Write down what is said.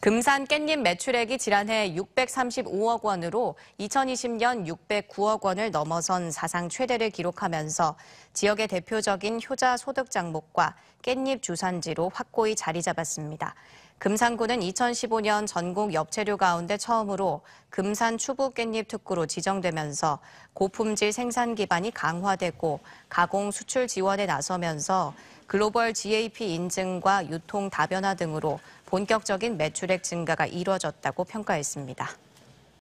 금산 깻잎 매출액이 지난해 635억 원으로 2020년 609억 원을 넘어선 사상 최대를 기록하면서 지역의 대표적인 효자 소득 장목과 깻잎 주산지로 확고히 자리 잡았습니다. 금산구는 2015년 전국 엽채류 가운데 처음으로 금산 추부 깻잎 특구로 지정되면서 고품질 생산 기반이 강화되고 가공 수출 지원에 나서면서 글로벌 GAP 인증과 유통 다변화 등으로 본격적인 매출액 증가가 이뤄졌다고 평가했습니다.